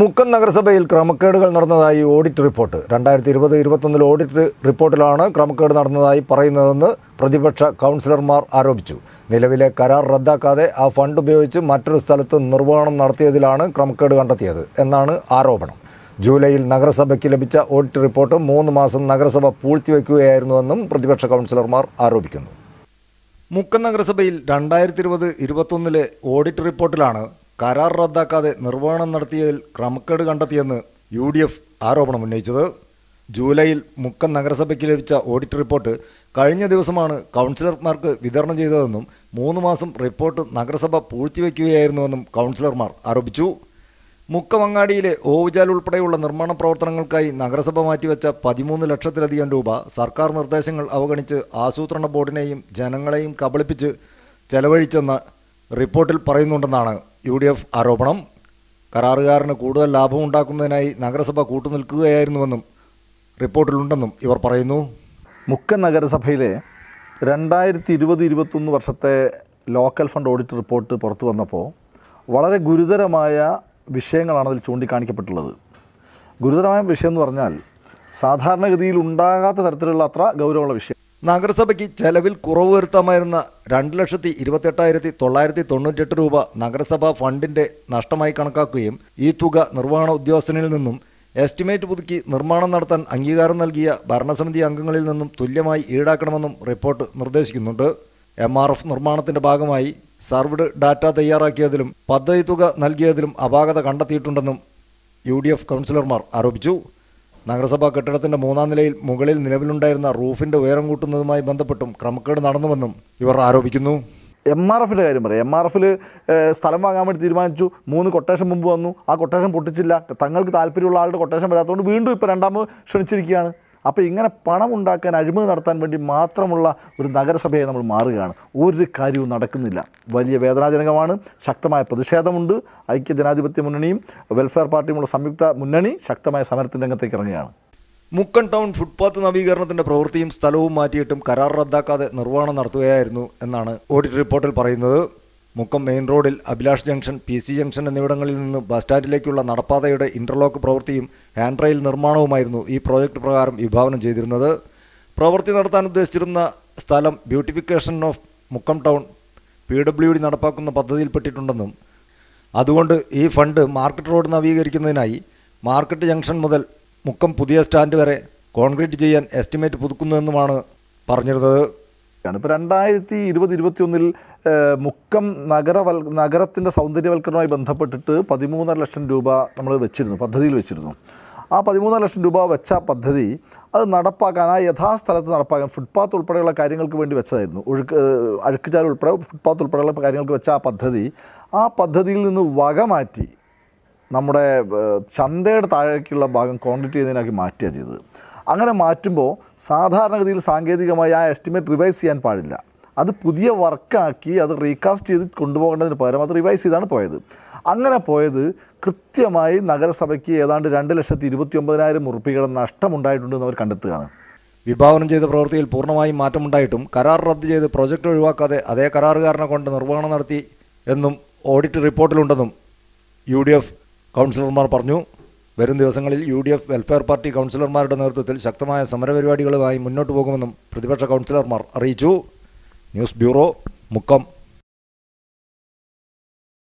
മുക്കം നഗരസഭയിൽ ക്രമക്കേടുകൾ നടന്നതായി ഓഡിറ്റ് റിപ്പോർട്ട് രണ്ടായിരത്തി ഇരുപത് ഇരുപത്തൊന്നിൽ ഓഡിറ്റ് റിപ്പോർട്ടിലാണ് ക്രമക്കേട് നടന്നതായി പറയുന്നതെന്ന് പ്രതിപക്ഷ കൗൺസിലർമാർ ആരോപിച്ചു നിലവിലെ കരാർ റദ്ദാക്കാതെ ആ ഫണ്ട് ഉപയോഗിച്ച് മറ്റൊരു സ്ഥലത്ത് നിർവഹണം നടത്തിയതിലാണ് ക്രമക്കേട് കണ്ടെത്തിയത് എന്നാണ് ആരോപണം ജൂലൈയിൽ നഗരസഭയ്ക്ക് ലഭിച്ച ഓഡിറ്റ് റിപ്പോർട്ട് മൂന്ന് മാസം നഗരസഭ പൂഴ്ത്തിവെക്കുകയായിരുന്നുവെന്നും പ്രതിപക്ഷ കൗൺസിലർമാർ ആരോപിക്കുന്നു മുക്കം നഗരസഭയിൽ രണ്ടായിരത്തി ഇരുപത് ഇരുപത്തൊന്നിലെ ഓഡിറ്റ് റിപ്പോർട്ടിലാണ് കരാർ റദ്ദാക്കാതെ നിർവഹണം നടത്തിയതിൽ ക്രമക്കേട് കണ്ടെത്തിയെന്ന് യു ഡി എഫ് ആരോപണം ഉന്നയിച്ചത് ജൂലൈയിൽ മുക്കം നഗരസഭയ്ക്ക് ലഭിച്ച ഓഡിറ്റ് റിപ്പോർട്ട് കഴിഞ്ഞ ദിവസമാണ് കൗൺസിലർമാർക്ക് വിതരണം ചെയ്തതെന്നും മൂന്ന് മാസം റിപ്പോർട്ട് നഗരസഭ പൂഴ്ത്തിവെക്കുകയായിരുന്നുവെന്നും കൗൺസിലർമാർ ആരോപിച്ചു മുക്കമങ്ങാടിയിലെ ഓവുചാൽ ഉൾപ്പെടെയുള്ള നിർമ്മാണ പ്രവർത്തനങ്ങൾക്കായി നഗരസഭ മാറ്റിവെച്ച പതിമൂന്ന് ലക്ഷത്തിലധികം രൂപ സർക്കാർ നിർദ്ദേശങ്ങൾ അവഗണിച്ച് ആസൂത്രണ ബോർഡിനെയും ജനങ്ങളെയും കബളിപ്പിച്ച് ചെലവഴിച്ചെന്ന റിപ്പോർട്ടിൽ പറയുന്നുണ്ടെന്നാണ് യു ഡി എഫ് ആരോപണം കരാറുകാരന് കൂടുതൽ ലാഭം ഉണ്ടാക്കുന്നതിനായി നഗരസഭ കൂട്ടുനിൽക്കുകയായിരുന്നുവെന്നും റിപ്പോർട്ടിലുണ്ടെന്നും ഇവർ പറയുന്നു മുക്ക നഗരസഭയിലെ രണ്ടായിരത്തി ഇരുപത് ഇരുപത്തൊന്ന് വർഷത്തെ ലോക്കൽ ഫണ്ട് ഓഡിറ്റ് റിപ്പോർട്ട് പുറത്തു വന്നപ്പോൾ വളരെ ഗുരുതരമായ വിഷയങ്ങളാണ് അതിൽ ചൂണ്ടിക്കാണിക്കപ്പെട്ടുള്ളത് ഗുരുതരമായ വിഷയം എന്ന് പറഞ്ഞാൽ സാധാരണഗതിയിൽ ഉണ്ടാകാത്ത തരത്തിലുള്ള അത്ര ഗൗരവമുള്ള വിഷയം നഗരസഭയ്ക്ക് ചെലവിൽ കുറവ് വരുത്താമായിരുന്ന രണ്ട് ലക്ഷത്തി ഇരുപത്തെട്ടായിരത്തി തൊള്ളായിരത്തി തൊണ്ണൂറ്റെട്ട് രൂപ നഗരസഭാ ഫണ്ടിന്റെ നഷ്ടമായി കണക്കാക്കുകയും ഈ തുക നിർവഹണ ഉദ്യോഗസ്ഥനിൽ നിന്നും എസ്റ്റിമേറ്റ് പുതുക്കി നിർമ്മാണം നടത്താൻ അംഗീകാരം നൽകിയ ഭരണസമിതി അംഗങ്ങളിൽ നിന്നും തുല്യമായി ഈടാക്കണമെന്നും റിപ്പോർട്ട് നിർദ്ദേശിക്കുന്നുണ്ട് എം ആർ എഫ് നിർമ്മാണത്തിന്റെ ഭാഗമായി സർവ്ഡ് ഡാറ്റ തയ്യാറാക്കിയതിലും പദ്ധതി തുക നൽകിയതിലും അപാകത കണ്ടെത്തിയിട്ടുണ്ടെന്നും യു ഡി എഫ് കൗൺസിലർമാർ ആരോപിച്ചു നഗരസഭാ കെട്ടിടത്തിന്റെ മൂന്നാം നിലയിൽ മുകളിൽ നിലവിലുണ്ടായിരുന്ന റൂഫിന്റെ ഉയരം കൂട്ടുന്നതുമായി ബന്ധപ്പെട്ടും ക്രമക്കേട് നടന്നുവെന്നും ഇവർ ആരോപിക്കുന്നു എം ആർ എഫിൻ്റെ കാര്യം പറയാം എം ആർ എഫിൽ സ്ഥലം വാങ്ങാൻ വേണ്ടി തീരുമാനിച്ചു മൂന്ന് കൊട്ടേഷൻ മുമ്പ് വന്നു ആ കൊട്ടേഷൻ പൊട്ടിച്ചില്ല തങ്ങൾക്ക് താല്പര്യമുള്ള ആളുടെ കൊട്ടേഷൻ വരാത്തതുകൊണ്ട് വീണ്ടും ഇപ്പോൾ രണ്ടാമത് ക്ഷണിച്ചിരിക്കുകയാണ് അപ്പോൾ ഇങ്ങനെ പണം ഉണ്ടാക്കാൻ അഴിമതി നടത്താൻ വേണ്ടി മാത്രമുള്ള ഒരു നഗരസഭയെ നമ്മൾ മാറുകയാണ് ഒരു കാര്യവും നടക്കുന്നില്ല വലിയ വേദനാജനകമാണ് ശക്തമായ പ്രതിഷേധമുണ്ട് ഐക്യ ജനാധിപത്യ മുന്നണിയും വെൽഫെയർ പാർട്ടിയുമുള്ള സംയുക്ത മുന്നണി ശക്തമായ സമരത്തിൻ്റെ രംഗത്തേക്ക് ഇറങ്ങുകയാണ് മുക്കൻ ടൗൺ ഫുട്പാത്ത് നവീകരണത്തിന്റെ പ്രവൃത്തിയും സ്ഥലവും മാറ്റിയിട്ടും കരാർ റദ്ദാക്കാതെ നിർവ്വഹണം നടത്തുകയായിരുന്നു എന്നാണ് ഓഡിറ്റ് റിപ്പോർട്ടിൽ പറയുന്നത് മുക്കം മെയിൻ റോഡിൽ Abhilash junction P C junction എന്നിവിടങ്ങളിൽ നിന്ന് ബസ് സ്റ്റാൻഡിലേക്കുള്ള നടപ്പാതയുടെ ഇന്റർലോക്ക് പ്രവൃത്തിയും ഹാൻഡ് റെയിൽ നിർമ്മാണവുമായിരുന്നു ഈ പ്രോജക്റ്റ് പ്രകാരം വിഭാവനം ചെയ്തിരുന്നത് പ്രവൃത്തി നടത്താൻ ഉദ്ദേശിച്ചിരുന്ന സ്ഥലം beautification of Mukkam town P W D നടപ്പാക്കുന്ന പദ്ധതിയിൽപ്പെട്ടിട്ടുണ്ടെന്നും അതുകൊണ്ട് ഈ ഫണ്ട് മാർക്കറ്റ് റോഡ് നവീകരിക്കുന്നതിനായി മാർക്കറ്റ് ജംഗ്ഷൻ മുതൽ മുക്കം പുതിയ സ്റ്റാൻഡ് വരെ കോൺക്രീറ്റ് ചെയ്യാൻ എസ്റ്റിമേറ്റ് പുതുക്കുന്നുവെന്നുമാണ് പറഞ്ഞിരുന്നത് ാണ് ഇപ്പോൾ രണ്ടായിരത്തി ഇരുപത് ഇരുപത്തിയൊന്നിൽ മുക്കം നഗരവൽ നഗരത്തിൻ്റെ സൗന്ദര്യവൽക്കരണവുമായി ബന്ധപ്പെട്ടിട്ട് പതിമൂന്നര ലക്ഷം രൂപ നമ്മൾ വെച്ചിരുന്നു പദ്ധതിയിൽ വെച്ചിരുന്നു ആ പതിമൂന്നര ലക്ഷം രൂപ വെച്ച പദ്ധതി അത് നടപ്പാക്കാൻ ആ യഥാസ്ഥലത്ത് നടപ്പാക്കാൻ ഫുട്പാത്ത് ഉൾപ്പെടെയുള്ള കാര്യങ്ങൾക്ക് വേണ്ടി വെച്ചതായിരുന്നു ഒഴുക്ക് അഴുക്കുചാൽ ഉൾപ്പെടെ ഫുട്പാത്ത് ഉൾപ്പെടെയുള്ള കാര്യങ്ങൾക്ക് വെച്ച ആ പദ്ധതി ആ പദ്ധതിയിൽ നിന്ന് വക മാറ്റി നമ്മുടെ ചന്തയുടെ താഴേക്കുള്ള ഭാഗം ക്വാണ്ടിറ്റി ചെയ്തതിനാക്കി മാറ്റുക ചെയ്തത് അങ്ങനെ മാറ്റുമ്പോൾ സാധാരണഗതിയിൽ സാങ്കേതികമായി ആ എസ്റ്റിമേറ്റ് റിവൈസ് ചെയ്യാൻ പാടില്ല അത് പുതിയ വർക്കാക്കി അത് റീകാസ്റ്റ് ചെയ്ത് കൊണ്ടുപോകേണ്ടതിന് പകരം അത് റിവൈസ് ചെയ്താണ് പോയത് അങ്ങനെ പോയത് കൃത്യമായി നഗരസഭയ്ക്ക് ഏതാണ്ട് രണ്ട് ലക്ഷത്തി ഇരുപത്തി ഒമ്പതിനായിരം ഉറുപ്പികയുടെ നഷ്ടമുണ്ടായിട്ടുണ്ടെന്ന് അവർ കണ്ടെത്തുകയാണ് വിഭാവനം ചെയ്ത പ്രവൃത്തിയിൽ പൂർണ്ണമായും മാറ്റമുണ്ടായിട്ടും കരാർ റദ്ദ് ചെയ്ത് പ്രൊജക്റ്റ് ഒഴിവാക്കാതെ അതേ കരാറുകാരനെ കൊണ്ട് നിർവഹണം നടത്തി എന്നും ഓഡിറ്റ് റിപ്പോർട്ടിലുണ്ടെന്നും യു ഡി എഫ് കൗൺസിലർമാർ പറഞ്ഞു വരും ദിവസങ്ങളിൽ U D F welfare party കൗൺസിലർമാരുടെ നേതൃത്വത്തിൽ ശക്തമായ സമരപരിപാടികളുമായി മുന്നോട്ട് പോകുമെന്നും പ്രതിപക്ഷ കൗൺസിലർമാർ അറിയിച്ചു ന്യൂസ് ബ്യൂറോ മുക്കം